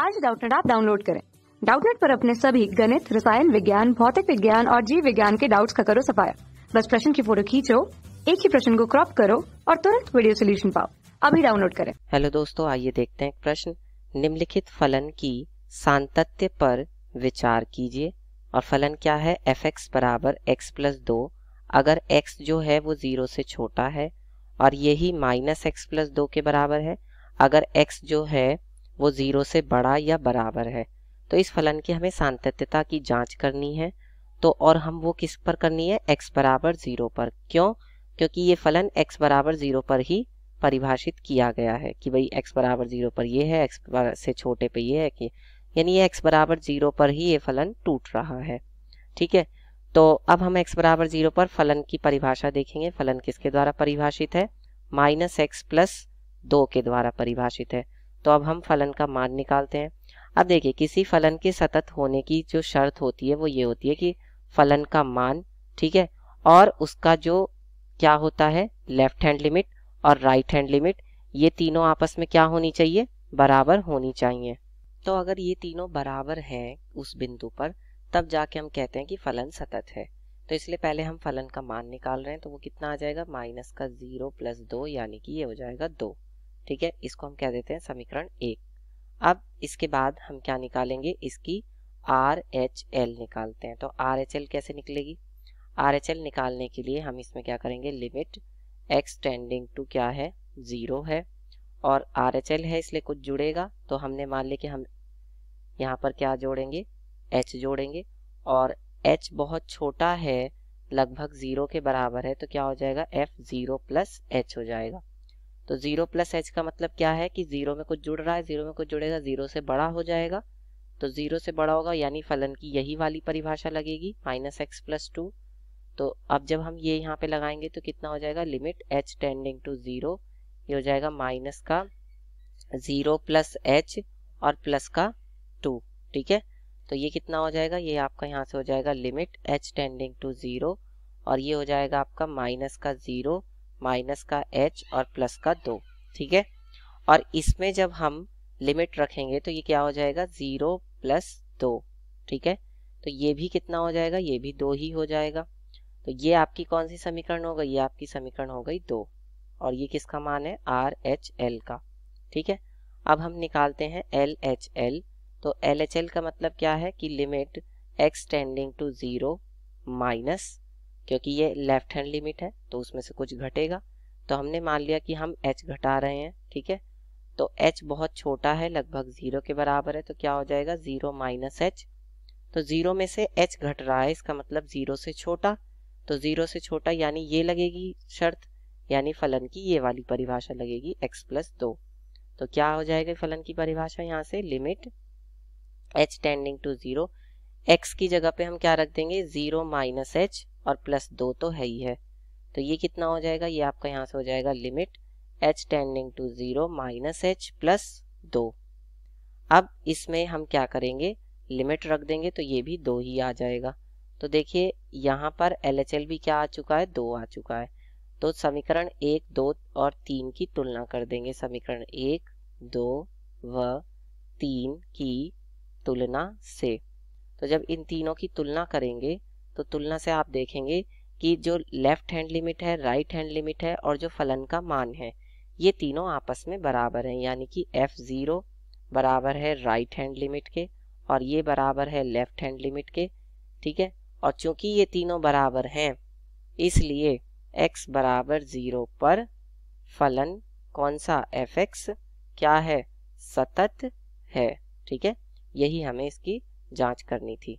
आज डाउटनेट आप डाउनलोड करें डाउटनेट पर अपने सभी गणित रसायन विज्ञान भौतिक विज्ञान और जीव विज्ञान के डाउट्स का करो सफाया बस प्रश्न की फोटो खींचो एक ही प्रश्न को क्रॉप करो और तुरंत वीडियो सोल्यूशन पाओ अभी डाउनलोड करें हेलो दोस्तों आइए देखते हैं प्रश्न निम्नलिखित फलन की सांतत्य पर विचार कीजिए और फलन क्या है एफ एक्स बराबर एक्स प्लस दो अगर एक्स जो है वो जीरो से छोटा है और यही माइनस एक्स प्लस दो के बराबर है अगर एक्स जो है वो ज़ीरो से बड़ा या बराबर है तो इस फलन की हमें सांतत्यता की जांच करनी है तो और हम वो किस पर करनी है x बराबर ज़ीरो पर क्यों क्योंकि ये फलन x बराबर ज़ीरो पर ही परिभाषित किया गया है कि भाई x बराबर ज़ीरो पर ये है x से छोटे पे ये है कि यानी ये x बराबर ज़ीरो पर ही ये फलन टूट रहा है ठीक है तो अब हम x बराबर ज़ीरो पर फलन की परिभाषा देखेंगे फलन किसके द्वारा परिभाषित है माइनस एक्स प्लस दो के द्वारा परिभाषित है तो अब हम फलन का मान निकालते हैं अब देखिए किसी फलन के सतत होने की जो शर्त होती है वो ये होती है कि फलन का मान ठीक है और उसका जो क्या होता है लेफ्ट हैंड लिमिट और राइट हैंड लिमिट ये तीनों आपस में क्या होनी चाहिए बराबर होनी चाहिए तो अगर ये तीनों बराबर है उस बिंदु पर तब जाके हम कहते हैं कि फलन सतत है तो इसलिए पहले हम फलन का मान निकाल रहे हैं तो वो कितना आ जाएगा माइनस का जीरो प्लस दो यानी कि ये हो जाएगा दो ठीक है इसको हम क्या देते हैं समीकरण एक अब इसके बाद हम क्या निकालेंगे इसकी आर एच एल निकालते हैं तो आर एच एल कैसे निकलेगी आर एच एल निकालने के लिए हम इसमें क्या करेंगे लिमिट एक्स टेंडिंग टू क्या है ज़ीरो है और आर एच एल है इसलिए कुछ जुड़ेगा तो हमने मान लिया कि हम यहाँ पर क्या जोड़ेंगे एच जोड़ेंगे और एच बहुत छोटा है लगभग ज़ीरो के बराबर है तो क्या हो जाएगा एफ ज़ीरो प्लस एच हो जाएगा तो जीरो प्लस एच का मतलब क्या है कि जीरो में कुछ जुड़ रहा है जीरो में कुछ जुड़ेगा जीरो से बड़ा हो जाएगा तो जीरो से बड़ा होगा यानी फलन की यही वाली परिभाषा लगेगी माइनस एक्स प्लस टू तो अब जब हम ये यहाँ पे लगाएंगे तो कितना हो जाएगा limit H tending to zero ये हो जाएगा माइनस का जीरो प्लस एच और प्लस का टू ठीक है तो ये कितना हो जाएगा ये आपका यहाँ से हो जाएगा limit H tending to zero और ये हो जाएगा आपका माइनस का जीरो माइनस का एच और प्लस का दो ठीक है और इसमें जब हम लिमिट रखेंगे तो ये क्या हो जाएगा ज़ीरो प्लस दो ठीक है तो ये भी कितना हो जाएगा ये भी दो ही हो जाएगा तो ये आपकी कौन सी समीकरण हो गई ये आपकी समीकरण हो गई दो और ये किसका मान है आर एच एल का ठीक है अब हम निकालते हैं एल एच एल तो एल एच एल का मतलब क्या है कि limit x tending to zero minus क्योंकि ये लेफ्ट हैंड लिमिट है तो उसमें से कुछ घटेगा तो हमने मान लिया कि हम एच घटा रहे हैं ठीक है तो एच बहुत छोटा है लगभग ज़ीरो के बराबर है तो क्या हो जाएगा ज़ीरो माइनस एच तो ज़ीरो में से एच घट रहा है इसका मतलब ज़ीरो से छोटा तो ज़ीरो से छोटा यानी ये लगेगी शर्त यानी फलन की ये वाली परिभाषा लगेगी एक्स प्लस दो तो क्या हो जाएगा फलन की परिभाषा यहाँ से limit H tending to zero x की जगह पे हम क्या रख देंगे ज़ीरो माइनस एच और प्लस दो तो है ही है तो ये कितना हो जाएगा ये आपका यहाँ से हो जाएगा limit H tending to zero minus H plus दो अब इसमें हम क्या करेंगे लिमिट रख देंगे तो ये भी दो ही आ जाएगा तो देखिए यहाँ पर एल एच एल भी क्या आ चुका है दो आ चुका है तो समीकरण एक दो और तीन की तुलना कर देंगे समीकरण एक दो व तीन की तुलना से तो जब इन तीनों की तुलना करेंगे तो तुलना से आप देखेंगे कि जो लेफ्ट हैंड लिमिट है राइट हैंड लिमिट है और जो फलन का मान है ये तीनों आपस में बराबर हैं यानी कि एफ ज़ीरो बराबर है राइट हैंड लिमिट के और ये बराबर है लेफ्ट हैंड लिमिट के ठीक है और चूंकि ये तीनों बराबर हैं इसलिए x बराबर ज़ीरो पर फलन कौन सा एफ एक्स क्या है सतत है ठीक है यही हमें इसकी जांच करनी थी